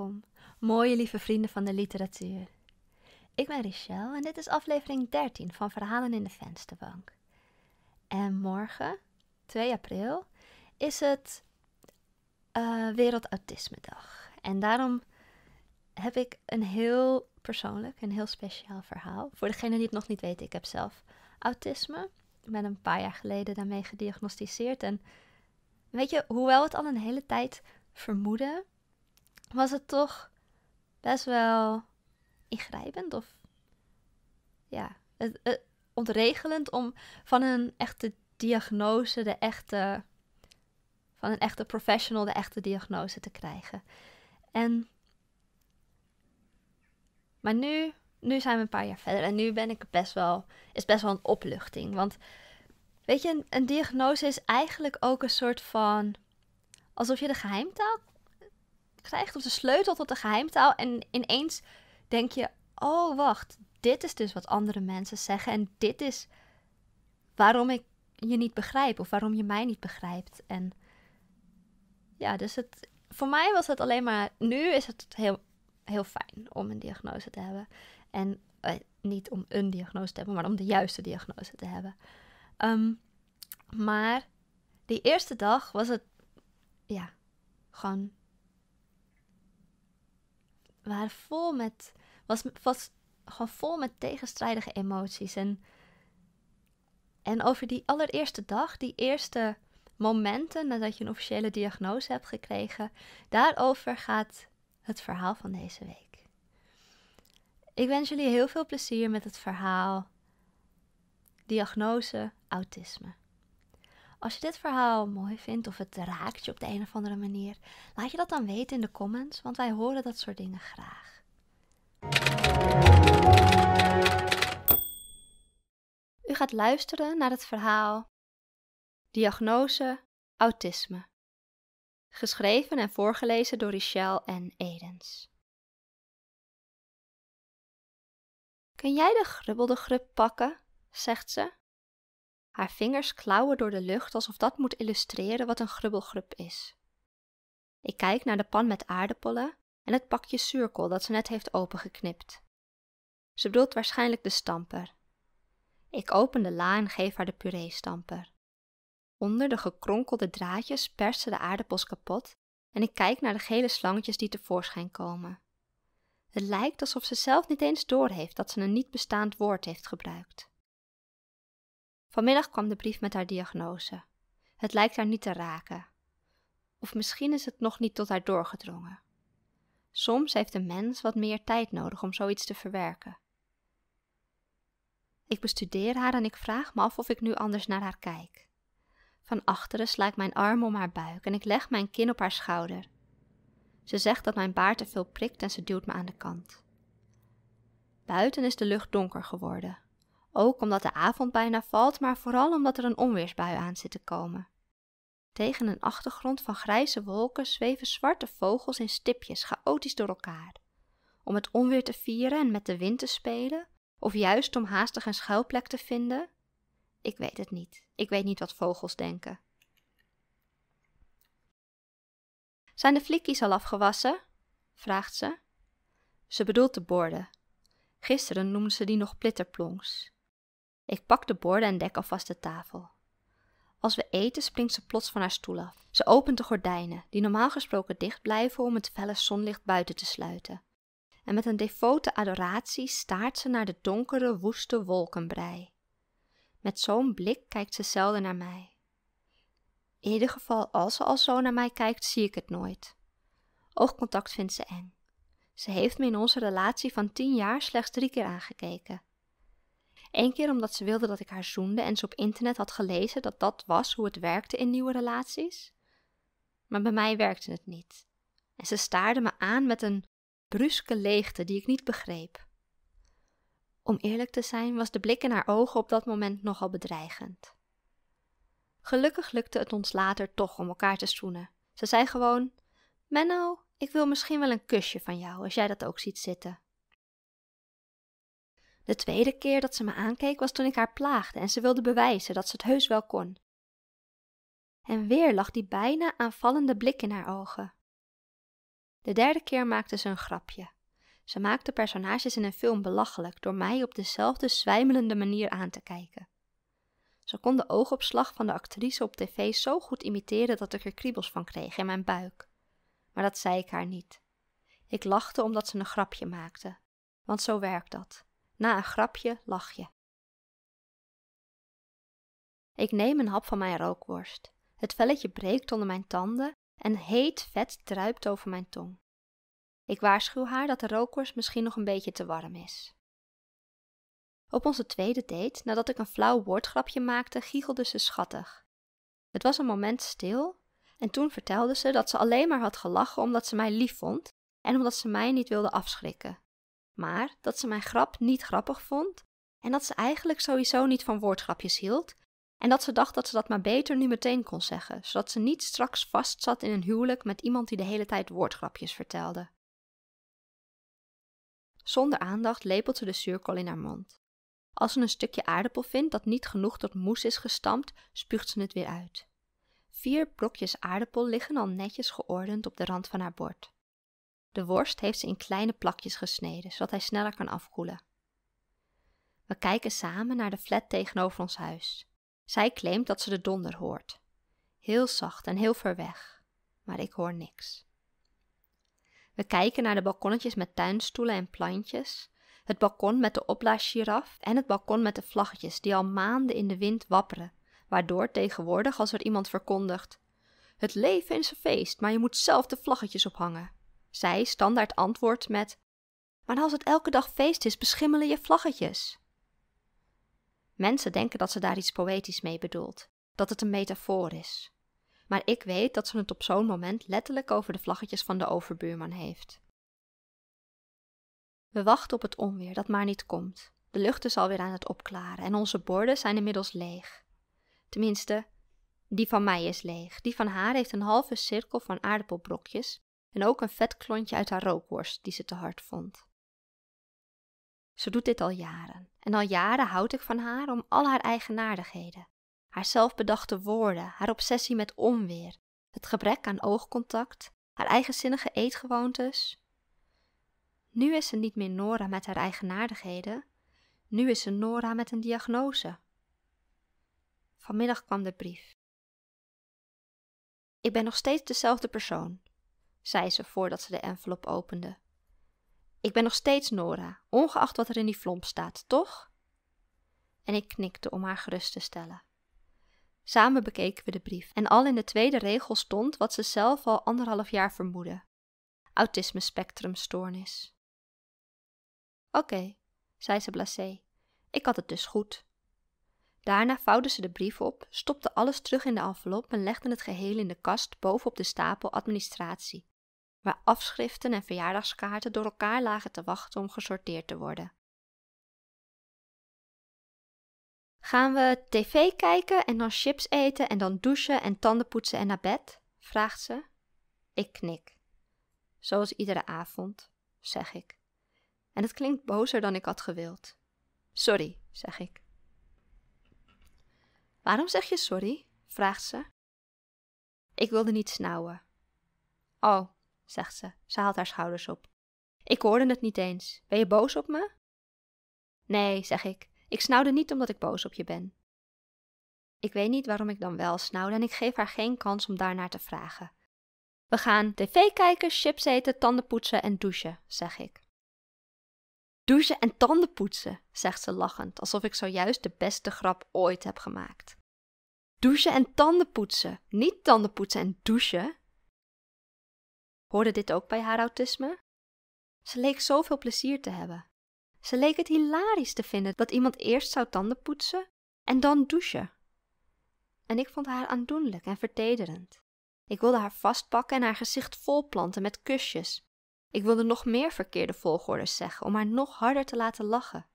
welkom, mooie lieve vrienden van de literatuur. Ik ben Richelle en dit is aflevering 13 van Verhalen in de Vensterbank. En morgen, 2 april, is het uh, eh, Wereld Dag. En daarom heb ik een heel persoonlijk, een heel speciaal verhaal. Voor degenen die het nog niet weten, ik heb zelf autisme. Ik ben een paar jaar geleden daarmee gediagnosticeerd. En weet je, hoewel het al een hele tijd vermoeden was het toch best wel ingrijpend of ja, het, ontregelend om van een echte diagnose, de echte, van een echte professional, de echte diagnose te krijgen. En, maar nu, nu zijn we een paar jaar verder en nu ben ik best wel, is best wel een opluchting. Want weet je, een, een diagnose is eigenlijk ook een soort van, alsof je de geheimtaal krijgt of de sleutel tot de geheimtaal. En ineens denk je: oh wacht, dit is dus wat andere mensen zeggen. En dit is waarom ik je niet begrijp of waarom je mij niet begrijpt. En ja, dus het, voor mij was het alleen maar. Nu is het heel, heel fijn om een diagnose te hebben. En eh, niet om een diagnose te hebben, maar om de juiste diagnose te hebben. Ehm, maar die eerste dag was het. Ja, gewoon waren vol met, was, was gewoon vol met tegenstrijdige emoties. En, en over die allereerste dag, die eerste momenten nadat je een officiële diagnose hebt gekregen, daarover gaat het verhaal van deze week. Ik wens jullie heel veel plezier met het verhaal Diagnose Autisme. Als je dit verhaal mooi vindt of het raakt je op de een of andere manier, laat je dat dan weten in de comments, want wij horen dat soort dingen graag. U gaat luisteren naar het verhaal Diagnose Autisme, geschreven en voorgelezen door Richelle en Edens. Kun jij de grubbelde grub pakken? zegt ze. Haar vingers klauwen door de lucht alsof dat moet illustreren wat een grubbelgrup is. Ik kijk naar de pan met aardappelen en het pakje zuurkool dat ze net heeft opengeknipt. Ze bedoelt waarschijnlijk de stamper. Ik open de la en geef haar de puree-stamper. Onder de gekronkelde draadjes perst ze de aardappels kapot en ik kijk naar de gele slangetjes die tevoorschijn komen. Het lijkt alsof ze zelf niet eens doorheeft dat ze een niet bestaand woord heeft gebruikt. Vanmiddag kwam de brief met haar diagnose. Het lijkt haar niet te raken. Of misschien is het nog niet tot haar doorgedrongen. Soms heeft een mens wat meer tijd nodig om zoiets te verwerken. Ik bestudeer haar en ik vraag me af of ik nu anders naar haar kijk. Van achteren sla ik mijn arm om haar buik en ik leg mijn kin op haar schouder. Ze zegt dat mijn baard te veel prikt en ze duwt me aan de kant. Buiten is de lucht donker geworden. Ook omdat de avond bijna valt, maar vooral omdat er een onweersbui aan zit te komen. Tegen een achtergrond van grijze wolken zweven zwarte vogels in stipjes chaotisch door elkaar. Om het onweer te vieren en met de wind te spelen, of juist om haastig een schuilplek te vinden? Ik weet het niet. Ik weet niet wat vogels denken. Zijn de flikkies al afgewassen? vraagt ze. Ze bedoelt de borden. Gisteren noemde ze die nog plitterplongs. Ik pak de borden en dek alvast de tafel. Als we eten springt ze plots van haar stoel af. Ze opent de gordijnen, die normaal gesproken dicht blijven om het felle zonlicht buiten te sluiten. En met een devote adoratie staart ze naar de donkere, woeste wolkenbrei. Met zo'n blik kijkt ze zelden naar mij. In ieder geval, als ze al zo naar mij kijkt, zie ik het nooit. Oogcontact vindt ze eng. Ze heeft me in onze relatie van tien jaar slechts drie keer aangekeken. Eén keer omdat ze wilde dat ik haar zoende en ze op internet had gelezen dat dat was hoe het werkte in nieuwe relaties. Maar bij mij werkte het niet. En ze staarde me aan met een bruske leegte die ik niet begreep. Om eerlijk te zijn, was de blik in haar ogen op dat moment nogal bedreigend. Gelukkig lukte het ons later toch om elkaar te zoenen. Ze zei gewoon: Menno, ik wil misschien wel een kusje van jou als jij dat ook ziet zitten. De tweede keer dat ze me aankeek was toen ik haar plaagde en ze wilde bewijzen dat ze het heus wel kon. En weer lag die bijna aanvallende blik in haar ogen. De derde keer maakte ze een grapje. Ze maakte personages in een film belachelijk door mij op dezelfde zwijmelende manier aan te kijken. Ze kon de oogopslag van de actrice op tv zo goed imiteren dat ik er kriebels van kreeg in mijn buik. Maar dat zei ik haar niet. Ik lachte omdat ze een grapje maakte, want zo werkt dat. Na een grapje lach je. Ik neem een hap van mijn rookworst. Het velletje breekt onder mijn tanden en heet vet druipt over mijn tong. Ik waarschuw haar dat de rookworst misschien nog een beetje te warm is. Op onze tweede date, nadat ik een flauw woordgrapje maakte, giechelde ze schattig. Het was een moment stil en toen vertelde ze dat ze alleen maar had gelachen omdat ze mij lief vond en omdat ze mij niet wilde afschrikken maar dat ze mijn grap niet grappig vond en dat ze eigenlijk sowieso niet van woordgrapjes hield en dat ze dacht dat ze dat maar beter nu meteen kon zeggen, zodat ze niet straks vastzat in een huwelijk met iemand die de hele tijd woordgrapjes vertelde. Zonder aandacht lepelt ze de zuurkool in haar mond. Als ze een stukje aardappel vindt dat niet genoeg tot moes is gestampt, spuugt ze het weer uit. Vier blokjes aardappel liggen al netjes geordend op de rand van haar bord. De worst heeft ze in kleine plakjes gesneden, zodat hij sneller kan afkoelen. We kijken samen naar de flat tegenover ons huis. Zij claimt dat ze de donder hoort. Heel zacht en heel ver weg, maar ik hoor niks. We kijken naar de balkonnetjes met tuinstoelen en plantjes, het balkon met de opblaasgiraf en het balkon met de vlaggetjes die al maanden in de wind wapperen, waardoor tegenwoordig als er iemand verkondigt: Het leven is een feest, maar je moet zelf de vlaggetjes ophangen zij standaard antwoord met: Maar als het elke dag feest is, beschimmelen je vlaggetjes. Mensen denken dat ze daar iets poëtisch mee bedoelt, dat het een metafoor is. Maar ik weet dat ze het op zo'n moment letterlijk over de vlaggetjes van de overbuurman heeft. We wachten op het onweer dat maar niet komt. De lucht is alweer aan het opklaren en onze borden zijn inmiddels leeg. Tenminste, die van mij is leeg. Die van haar heeft een halve cirkel van aardappelbrokjes en ook een vet klontje uit haar rookworst die ze te hard vond. Ze doet dit al jaren en al jaren houd ik van haar om al haar eigenaardigheden, haar zelfbedachte woorden, haar obsessie met onweer, het gebrek aan oogcontact, haar eigenzinnige eetgewoontes. Nu is ze niet meer Nora met haar eigenaardigheden, nu is ze Nora met een diagnose. Vanmiddag kwam de brief. Ik ben nog steeds dezelfde persoon, zei ze voordat ze de envelop opende. Ik ben nog steeds Nora, ongeacht wat er in die flomp staat, toch? En ik knikte om haar gerust te stellen. Samen bekeken we de brief en al in de tweede regel stond wat ze zelf al anderhalf jaar vermoedde: autisme-spectrumstoornis. Oké, zei ze blasé. Ik had het dus goed. Daarna vouwde ze de brief op, stopte alles terug in de envelop en legde het geheel in de kast bovenop de stapel administratie, waar afschriften en verjaardagskaarten door elkaar lagen te wachten om gesorteerd te worden. Gaan we tv kijken en dan chips eten en dan douchen en tanden poetsen en naar bed? vraagt ze. Ik knik. Zoals iedere avond, zeg ik. En het klinkt bozer dan ik had gewild. Sorry, zeg ik. Waarom zeg je sorry? vraagt ze. Ik wilde niet snauwen. Oh, zegt ze. Ze haalt haar schouders op. Ik hoorde het niet eens. Ben je boos op me? Nee, zeg ik. Ik snauwde niet omdat ik boos op je ben. Ik weet niet waarom ik dan wel snauwde en ik geef haar geen kans om daarnaar te vragen. We gaan tv kijken, chips eten, tanden poetsen en douchen, zeg ik. Douchen en tanden poetsen, zegt ze lachend, alsof ik zojuist de beste grap ooit heb gemaakt. Douchen en tanden poetsen, niet tanden poetsen en douchen. Hoorde dit ook bij haar autisme? Ze leek zoveel plezier te hebben. Ze leek het hilarisch te vinden dat iemand eerst zou tanden poetsen en dan douchen. En ik vond haar aandoenlijk en vertederend. Ik wilde haar vastpakken en haar gezicht volplanten met kusjes. Ik wilde nog meer verkeerde volgordes zeggen om haar nog harder te laten lachen.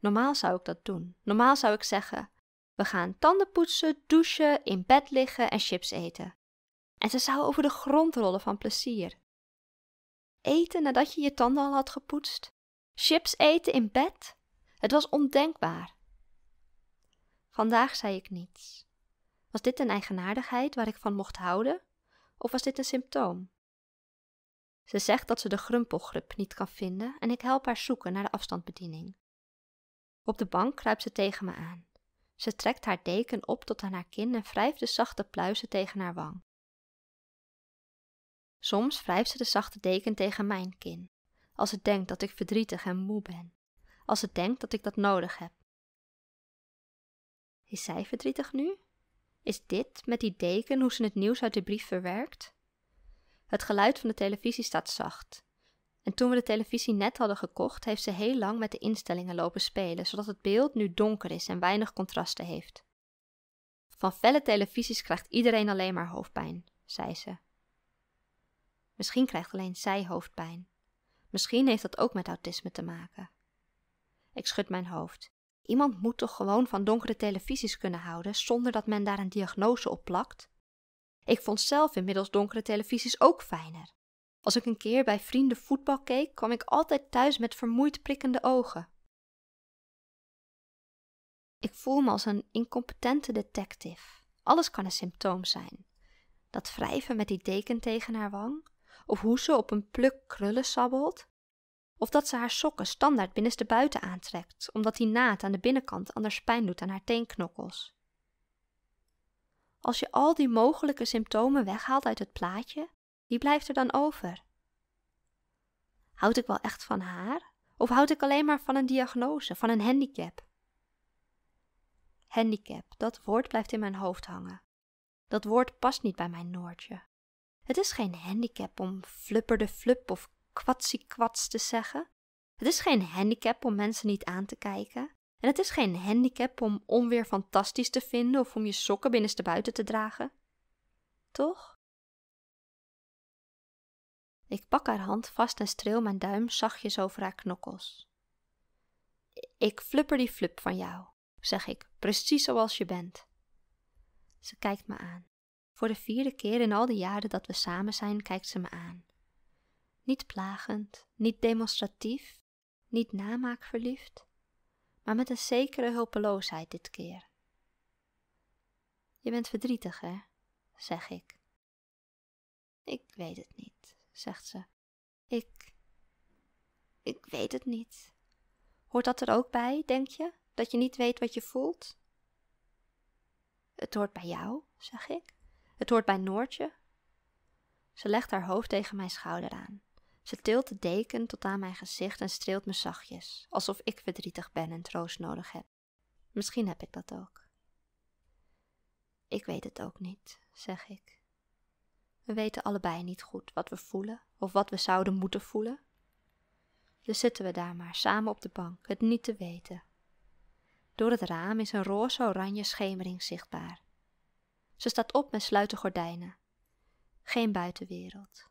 Normaal zou ik dat doen. Normaal zou ik zeggen: We gaan tanden poetsen, douchen, in bed liggen en chips eten. En ze zou over de grond rollen van plezier. Eten nadat je je tanden al had gepoetst, chips eten in bed, het was ondenkbaar. Vandaag zei ik niets. Was dit een eigenaardigheid waar ik van mocht houden, of was dit een symptoom? Ze zegt dat ze de grumpelgrup niet kan vinden en ik help haar zoeken naar de afstandsbediening. Op de bank kruipt ze tegen me aan. Ze trekt haar deken op tot aan haar kin en wrijft de zachte pluizen tegen haar wang. Soms wrijft ze de zachte deken tegen mijn kin, als het denkt dat ik verdrietig en moe ben, als het denkt dat ik dat nodig heb. Is zij verdrietig nu? Is dit, met die deken, hoe ze het nieuws uit de brief verwerkt? Het geluid van de televisie staat zacht. En toen we de televisie net hadden gekocht, heeft ze heel lang met de instellingen lopen spelen, zodat het beeld nu donker is en weinig contrasten heeft. Van felle televisies krijgt iedereen alleen maar hoofdpijn, zei ze. Misschien krijgt alleen zij hoofdpijn. Misschien heeft dat ook met autisme te maken. Ik schud mijn hoofd. Iemand moet toch gewoon van donkere televisies kunnen houden zonder dat men daar een diagnose op plakt? Ik vond zelf inmiddels donkere televisies ook fijner. Als ik een keer bij vrienden voetbal keek, kwam ik altijd thuis met vermoeid prikkende ogen. Ik voel me als een incompetente detective. Alles kan een symptoom zijn. Dat wrijven met die deken tegen haar wang, of hoe ze op een pluk krullen sabbelt. Of dat ze haar sokken standaard binnenste buiten aantrekt, omdat die naad aan de binnenkant anders pijn doet aan haar teenknokkels. Als je al die mogelijke symptomen weghaalt uit het plaatje, wie blijft er dan over? Houd ik wel echt van haar? Of houd ik alleen maar van een diagnose, van een handicap? Handicap, dat woord blijft in mijn hoofd hangen. Dat woord past niet bij mijn Noortje. Het is geen handicap om flipper de flup of kwatsie-kwats te zeggen. Het is geen handicap om mensen niet aan te kijken. En het is geen handicap om onweer fantastisch te vinden of om je sokken binnenste buiten te dragen. Toch? Ik pak haar hand vast en streel mijn duim zachtjes over haar knokkels. Ik flipper die flup van jou, zeg ik, precies zoals je bent. Ze kijkt me aan. Voor de vierde keer in al die jaren dat we samen zijn, kijkt ze me aan. Niet plagend, niet demonstratief, niet namaakverliefd, maar met een zekere hulpeloosheid dit keer. Je bent verdrietig, hè? zeg ik. Ik weet het niet, zegt ze. Ik. Ik weet het niet. Hoort dat er ook bij, denk je? Dat je niet weet wat je voelt? Het hoort bij jou, zeg ik. Het hoort bij Noortje. Ze legt haar hoofd tegen mijn schouder aan. Ze tilt de deken tot aan mijn gezicht en streelt me zachtjes, alsof ik verdrietig ben en troost nodig heb. Misschien heb ik dat ook. Ik weet het ook niet, zeg ik. We weten allebei niet goed wat we voelen of wat we zouden moeten voelen. Dus zitten we daar maar samen op de bank, het niet te weten. Door het raam is een roze-oranje schemering zichtbaar. Ze staat op en sluit de gordijnen. Geen buitenwereld.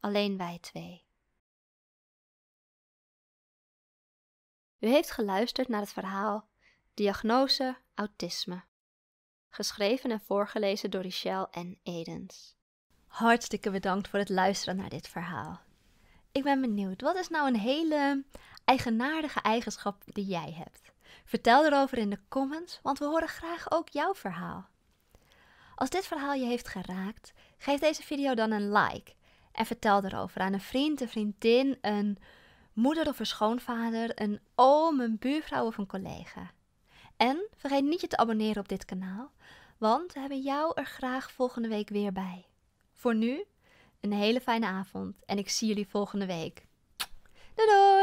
Alleen wij twee. U heeft geluisterd naar het verhaal Diagnose Autisme, geschreven en voorgelezen door Richelle en Edens. Hartstikke bedankt voor het luisteren naar dit verhaal. Ik ben benieuwd, wat is nou een hele eigenaardige eigenschap die jij hebt? Vertel erover in de comments, want we horen graag ook jouw verhaal. Als dit verhaal je heeft geraakt, geef deze video dan een like en vertel erover aan een vriend, een vriendin, een moeder of een schoonvader, een oom, een buurvrouw of een collega. En vergeet niet je te abonneren op dit kanaal, want we hebben jou er graag volgende week weer bij. Voor nu, een hele fijne avond en ik zie jullie volgende week. Doei doei!